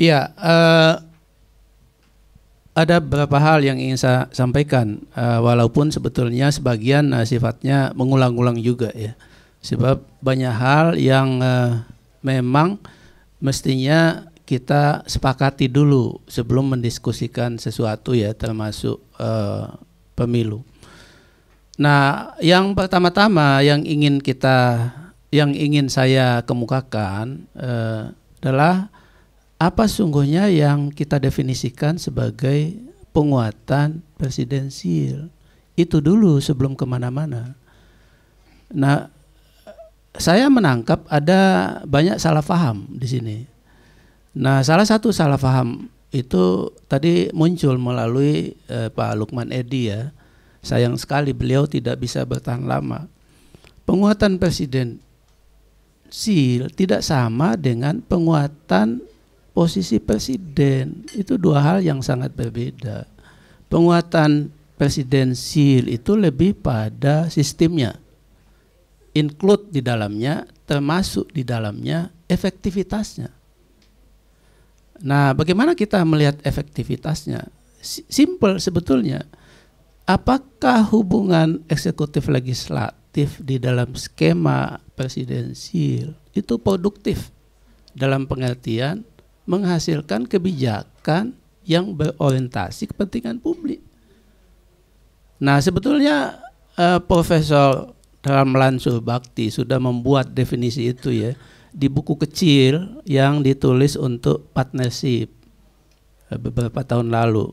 Ya, uh, ada beberapa hal yang ingin saya sampaikan, uh, walaupun sebetulnya sebagian uh, sifatnya mengulang-ulang juga ya, sebab banyak hal yang uh, memang mestinya kita sepakati dulu sebelum mendiskusikan sesuatu ya, termasuk uh, pemilu. Nah, yang pertama-tama yang ingin kita, yang ingin saya kemukakan uh, adalah apa sungguhnya yang kita definisikan sebagai penguatan presidensil itu dulu sebelum kemana-mana. Nah, saya menangkap ada banyak salah paham di sini. Nah, salah satu salah paham itu tadi muncul melalui eh, Pak Lukman Edi ya. Sayang sekali beliau tidak bisa bertahan lama. Penguatan presiden sil tidak sama dengan penguatan posisi presiden itu dua hal yang sangat berbeda. Penguatan presidensil itu lebih pada sistemnya, include di dalamnya, termasuk di dalamnya efektivitasnya. Nah, bagaimana kita melihat efektivitasnya? Simple sebetulnya. Apakah hubungan eksekutif legislatif di dalam skema presidensil itu produktif dalam pengertian menghasilkan kebijakan yang berorientasi kepentingan publik. Nah, sebetulnya uh, Profesor Ramlan Bakti sudah membuat definisi itu ya di buku kecil yang ditulis untuk partnership eh, beberapa tahun lalu.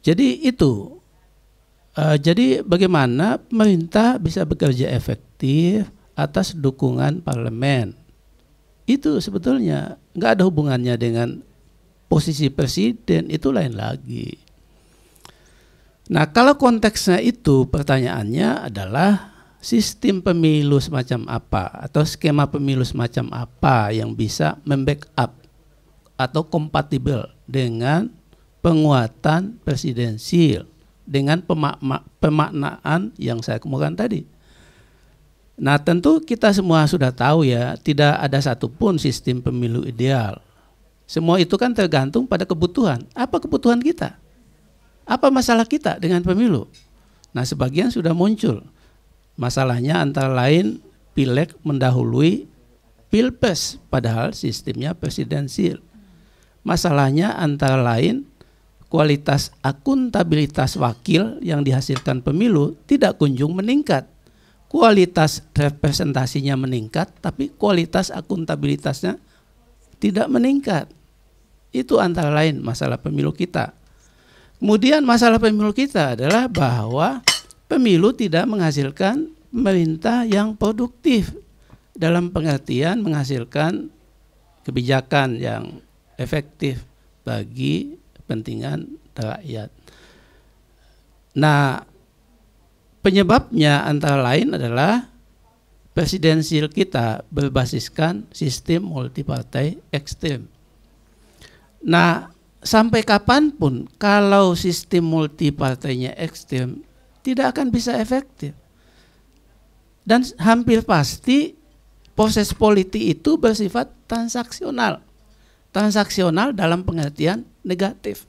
Jadi itu uh, jadi bagaimana pemerintah bisa bekerja efektif atas dukungan parlemen. Itu sebetulnya nggak ada hubungannya dengan posisi presiden itu lain lagi. Nah kalau konteksnya itu pertanyaannya adalah sistem pemilu semacam apa atau skema pemilu semacam apa yang bisa membackup atau kompatibel dengan penguatan presidensil dengan pemak pemaknaan yang saya kemukakan tadi. Nah tentu kita semua sudah tahu ya tidak ada satupun sistem pemilu ideal. Semua itu kan tergantung pada kebutuhan. Apa kebutuhan kita? Apa masalah kita dengan pemilu? Nah sebagian sudah muncul. Masalahnya antara lain pilek mendahului pilpres padahal sistemnya presidensil. Masalahnya antara lain kualitas akuntabilitas wakil yang dihasilkan pemilu tidak kunjung meningkat kualitas representasinya meningkat, tapi kualitas akuntabilitasnya tidak meningkat. Itu antara lain masalah pemilu kita. Kemudian masalah pemilu kita adalah bahwa pemilu tidak menghasilkan pemerintah yang produktif dalam pengertian menghasilkan kebijakan yang efektif bagi kepentingan rakyat. Nah, Penyebabnya antara lain adalah presidensial kita berbasiskan sistem multipartai ekstrem. Nah, sampai kapanpun kalau sistem multipartainya ekstrem tidak akan bisa efektif. Dan hampir pasti proses politik itu bersifat transaksional. Transaksional dalam pengertian negatif.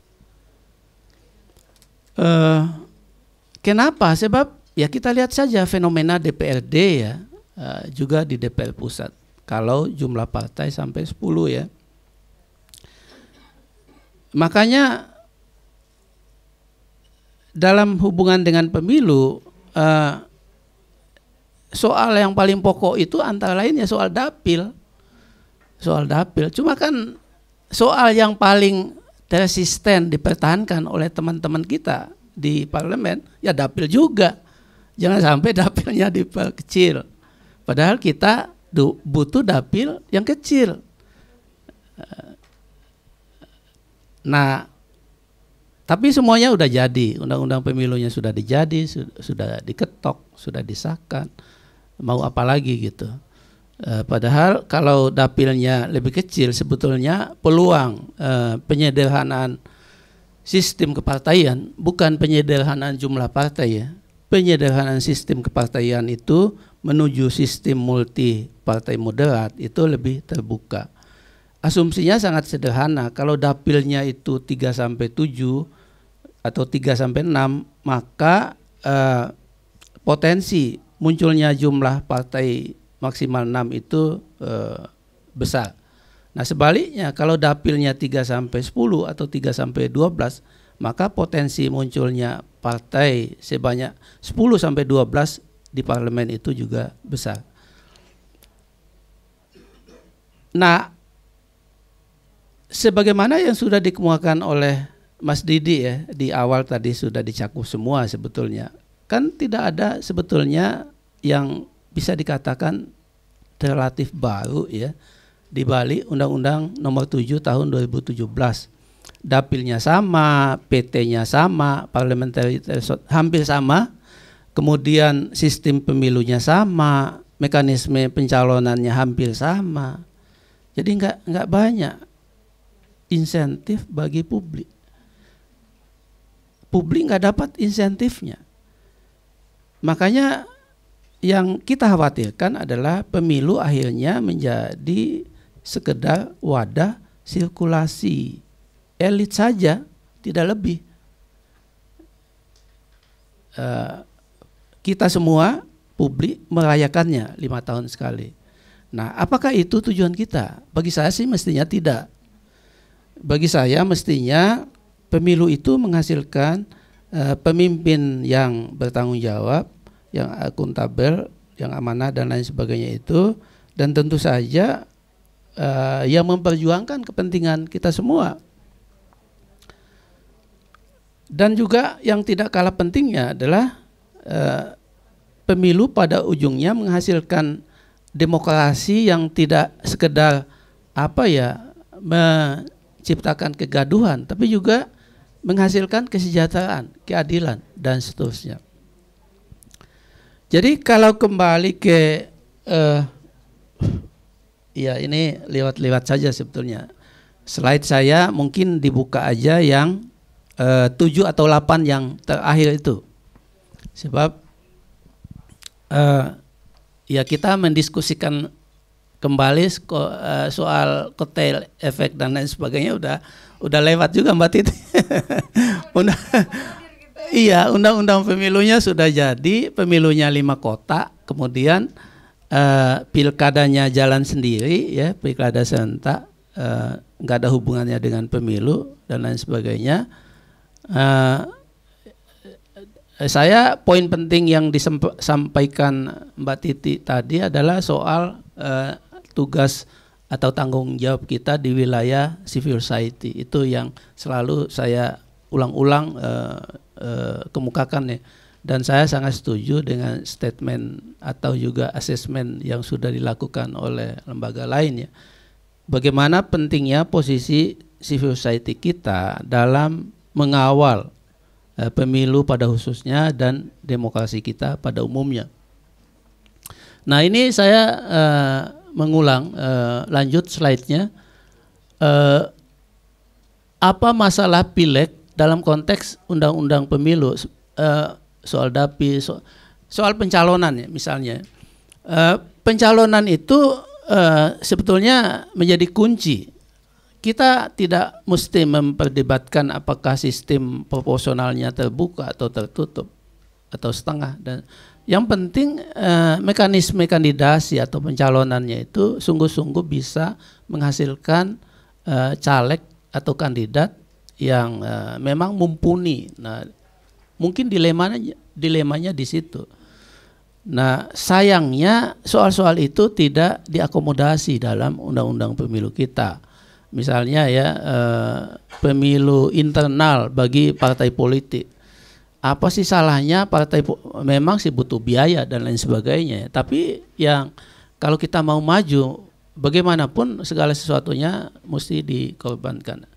Uh, kenapa? Sebab Ya kita lihat saja fenomena DPRD ya, eh, juga di DPR pusat. Kalau jumlah partai sampai 10 ya. Makanya dalam hubungan dengan pemilu eh, soal yang paling pokok itu antara lain ya soal dapil. Soal dapil. Cuma kan soal yang paling resisten dipertahankan oleh teman-teman kita di parlemen ya dapil juga. Jangan sampai dapilnya kecil, Padahal kita butuh dapil yang kecil. Eh, nah, tapi semuanya udah jadi, undang-undang pemilunya sudah dijadi, sudah diketok, sudah disahkan. Mau apa lagi gitu. Eh, padahal kalau dapilnya lebih kecil sebetulnya peluang eh, penyederhanaan sistem kepartaian bukan penyederhanaan jumlah partai ya penyederhanaan sistem kepartaian itu menuju sistem multi partai moderat itu lebih terbuka. Asumsinya sangat sederhana, kalau dapilnya itu 3 sampai 7 atau 3 sampai 6, maka eh, potensi munculnya jumlah partai maksimal 6 itu eh, besar. Nah, sebaliknya kalau dapilnya 3 sampai 10 atau 3 sampai 12, maka potensi munculnya partai sebanyak 10 sampai 12 di parlemen itu juga besar. Nah, sebagaimana yang sudah dikemukakan oleh Mas Didi ya di awal tadi sudah dicakup semua sebetulnya. Kan tidak ada sebetulnya yang bisa dikatakan relatif baru ya di Bali Undang-Undang Nomor 7 Tahun 2017 dapilnya sama, PT-nya sama, parliamentary threshold hampir sama, kemudian sistem pemilunya sama, mekanisme pencalonannya hampir sama. Jadi nggak nggak banyak insentif bagi publik. Publik nggak dapat insentifnya. Makanya yang kita khawatirkan adalah pemilu akhirnya menjadi sekedar wadah sirkulasi elit saja, tidak lebih. Uh, kita semua publik merayakannya lima tahun sekali. Nah, apakah itu tujuan kita? Bagi saya sih mestinya tidak. Bagi saya mestinya pemilu itu menghasilkan uh, pemimpin yang bertanggung jawab, yang akuntabel, yang amanah dan lain sebagainya itu, dan tentu saja uh, yang memperjuangkan kepentingan kita semua. Dan juga yang tidak kalah pentingnya adalah eh, pemilu pada ujungnya menghasilkan demokrasi yang tidak sekedar apa ya menciptakan kegaduhan, tapi juga menghasilkan kesejahteraan, keadilan dan seterusnya. Jadi kalau kembali ke eh, ya ini lewat-lewat saja sebetulnya. Slide saya mungkin dibuka aja yang Eh, tujuh atau delapan yang terakhir itu. Sebab eh, ya kita mendiskusikan kembali sko, uh, soal kotel efek dan lain sebagainya udah udah lewat juga Mbak Titi. undang, Iya, undang-undang pemilunya sudah jadi, pemilunya lima kota, kemudian uh, pilkadanya jalan sendiri, ya pilkada serentak, nggak uh, ada hubungannya dengan pemilu dan lain sebagainya. Uh, saya poin penting yang disampaikan Mbak Titi tadi adalah soal uh, tugas atau tanggung jawab kita di wilayah civil society itu yang selalu saya ulang-ulang uh, uh, kemukakan ya dan saya sangat setuju dengan statement atau juga asesmen yang sudah dilakukan oleh lembaga lain ya bagaimana pentingnya posisi civil society kita dalam mengawal eh, pemilu pada khususnya dan demokrasi kita pada umumnya. Nah ini saya eh, mengulang eh, lanjut slide-nya. Eh, apa masalah pileg dalam konteks undang-undang pemilu eh, soal dapi soal pencalonan ya misalnya eh, pencalonan itu eh, sebetulnya menjadi kunci kita tidak mesti memperdebatkan apakah sistem proporsionalnya terbuka atau tertutup atau setengah dan yang penting eh, mekanisme kandidasi atau pencalonannya itu sungguh-sungguh bisa menghasilkan eh, caleg atau kandidat yang eh, memang mumpuni. Nah, mungkin dilemanya dilemanya di situ. Nah, sayangnya soal-soal itu tidak diakomodasi dalam undang-undang pemilu kita misalnya ya eh, pemilu internal bagi partai politik apa sih salahnya partai memang sih butuh biaya dan lain sebagainya tapi yang kalau kita mau maju bagaimanapun segala sesuatunya mesti dikorbankan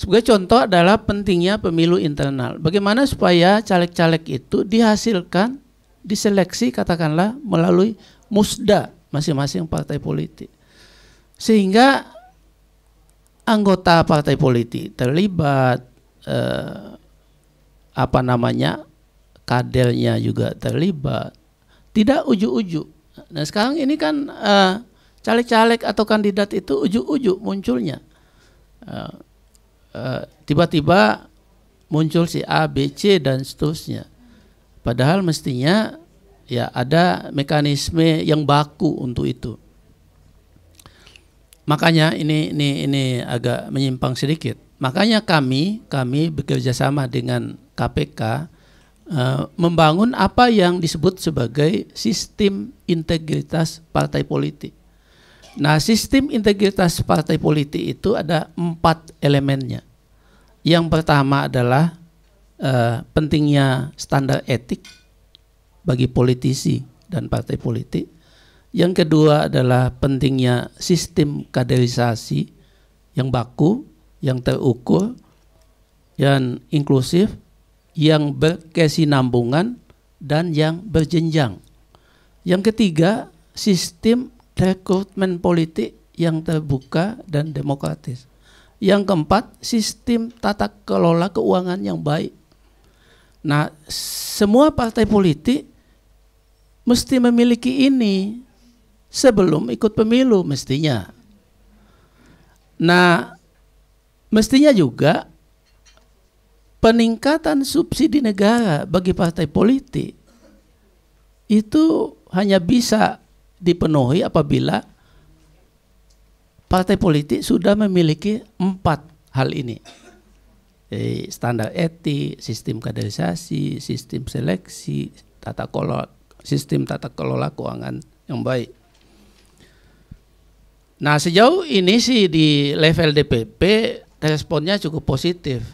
sebagai contoh adalah pentingnya pemilu internal bagaimana supaya caleg-caleg itu dihasilkan diseleksi katakanlah melalui musda masing-masing partai politik sehingga anggota partai politik terlibat eh, apa namanya kadernya juga terlibat tidak ujuk-ujuk nah sekarang ini kan eh, caleg-caleg atau kandidat itu ujuk-ujuk munculnya eh, eh, tiba-tiba muncul si A B C dan seterusnya padahal mestinya ya ada mekanisme yang baku untuk itu Makanya ini ini ini agak menyimpang sedikit. Makanya kami kami bekerja sama dengan KPK uh, eh, membangun apa yang disebut sebagai sistem integritas partai politik. Nah, sistem integritas partai politik itu ada empat elemennya. Yang pertama adalah uh, pentingnya standar etik bagi politisi dan partai politik yang kedua adalah pentingnya sistem kaderisasi yang baku, yang terukur, yang inklusif, yang berkesinambungan, dan yang berjenjang. Yang ketiga, sistem rekrutmen politik yang terbuka dan demokratis. Yang keempat, sistem tata kelola keuangan yang baik. Nah, semua partai politik mesti memiliki ini sebelum ikut pemilu mestinya. Nah, mestinya juga peningkatan subsidi negara bagi partai politik itu hanya bisa dipenuhi apabila partai politik sudah memiliki empat hal ini. Eh, standar etik, sistem kaderisasi, sistem seleksi, tata kelola, sistem tata kelola keuangan yang baik. Nah sejauh ini sih di level DPP responnya cukup positif.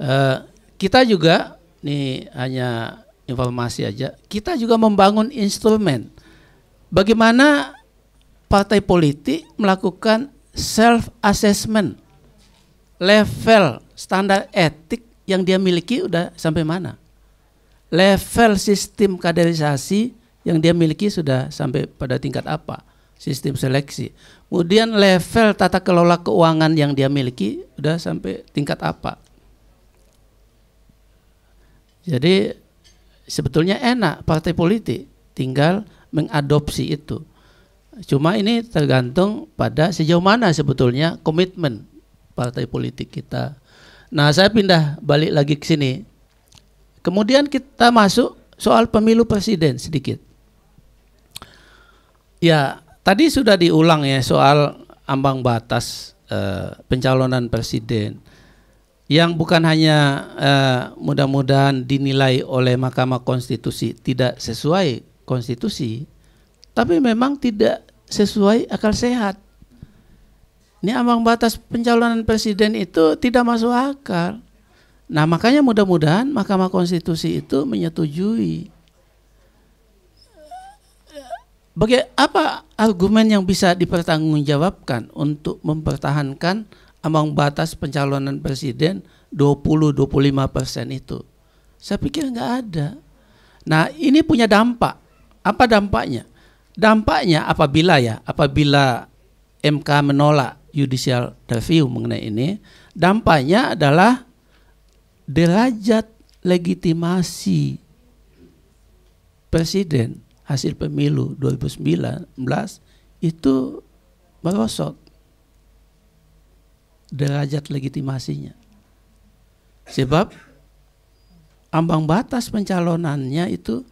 Uh, kita juga nih hanya informasi aja. Kita juga membangun instrumen bagaimana partai politik melakukan self assessment level standar etik yang dia miliki udah sampai mana. Level sistem kaderisasi yang dia miliki sudah sampai pada tingkat apa sistem seleksi. Kemudian level tata kelola keuangan yang dia miliki udah sampai tingkat apa. Jadi sebetulnya enak partai politik tinggal mengadopsi itu. Cuma ini tergantung pada sejauh mana sebetulnya komitmen partai politik kita. Nah, saya pindah balik lagi ke sini. Kemudian kita masuk soal pemilu presiden sedikit. Ya, Tadi sudah diulang ya soal ambang batas uh, pencalonan presiden yang bukan hanya uh, mudah-mudahan dinilai oleh Mahkamah Konstitusi tidak sesuai konstitusi, tapi memang tidak sesuai akal sehat. Ini ambang batas pencalonan presiden itu tidak masuk akal. Nah makanya mudah-mudahan Mahkamah Konstitusi itu menyetujui bagi apa argumen yang bisa dipertanggungjawabkan untuk mempertahankan ambang batas pencalonan presiden 20-25 persen itu? Saya pikir nggak ada. Nah ini punya dampak. Apa dampaknya? Dampaknya apabila ya, apabila MK menolak judicial review mengenai ini, dampaknya adalah derajat legitimasi presiden hasil pemilu 2019 itu merosot derajat legitimasinya. Sebab ambang batas pencalonannya itu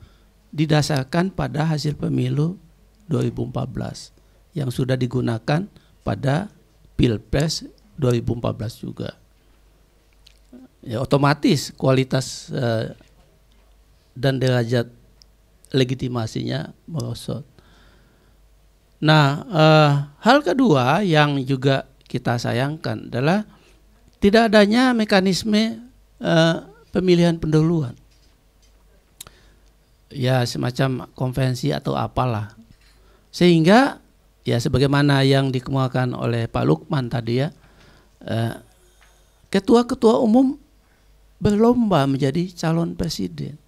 didasarkan pada hasil pemilu 2014 yang sudah digunakan pada Pilpres 2014 juga. Ya otomatis kualitas uh, dan derajat legitimasinya merosot. Nah, eh, hal kedua yang juga kita sayangkan adalah tidak adanya mekanisme eh, pemilihan pendahuluan. Ya, semacam konvensi atau apalah. Sehingga ya sebagaimana yang dikemukakan oleh Pak Lukman tadi ya, eh, ketua-ketua eh, umum berlomba menjadi calon presiden.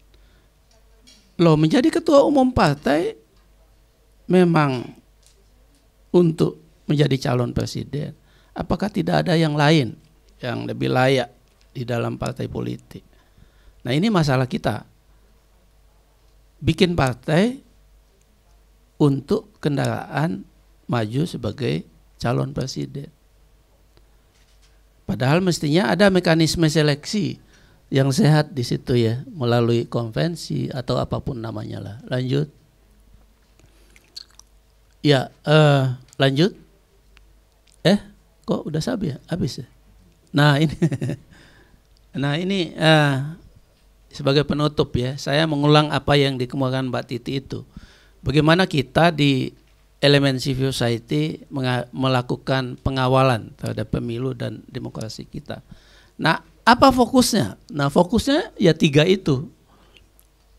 Loh, menjadi ketua umum partai memang untuk menjadi calon presiden. Apakah tidak ada yang lain yang lebih layak di dalam partai politik? Nah, ini masalah kita. Bikin partai untuk kendaraan maju sebagai calon presiden. Padahal mestinya ada mekanisme seleksi yang sehat di situ ya melalui konvensi atau apapun namanya lah lanjut ya uh, lanjut eh kok udah sabi ya habis ya nah ini nah ini uh, sebagai penutup ya saya mengulang apa yang dikemukakan Mbak Titi itu bagaimana kita di elemen civil society melakukan pengawalan terhadap pemilu dan demokrasi kita nah apa fokusnya? Nah, fokusnya ya tiga itu.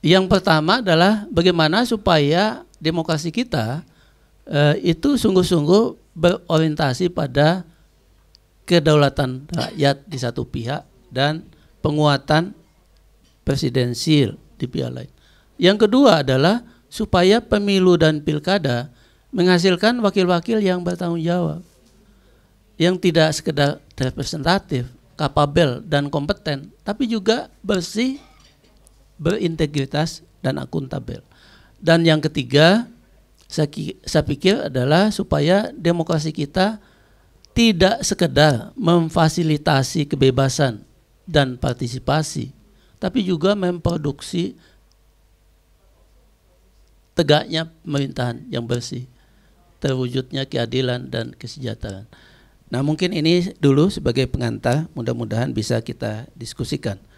Yang pertama adalah bagaimana supaya demokrasi kita eh, itu sungguh-sungguh berorientasi pada kedaulatan rakyat di satu pihak dan penguatan presidensil di pihak lain. Yang kedua adalah supaya pemilu dan pilkada menghasilkan wakil-wakil yang bertanggung jawab, yang tidak sekedar representatif, kapabel dan kompeten, tapi juga bersih, berintegritas dan akuntabel. Dan yang ketiga, saya, pikir adalah supaya demokrasi kita tidak sekedar memfasilitasi kebebasan dan partisipasi, tapi juga memproduksi tegaknya pemerintahan yang bersih, terwujudnya keadilan dan kesejahteraan. Nah mungkin ini dulu sebagai pengantar mudah-mudahan bisa kita diskusikan.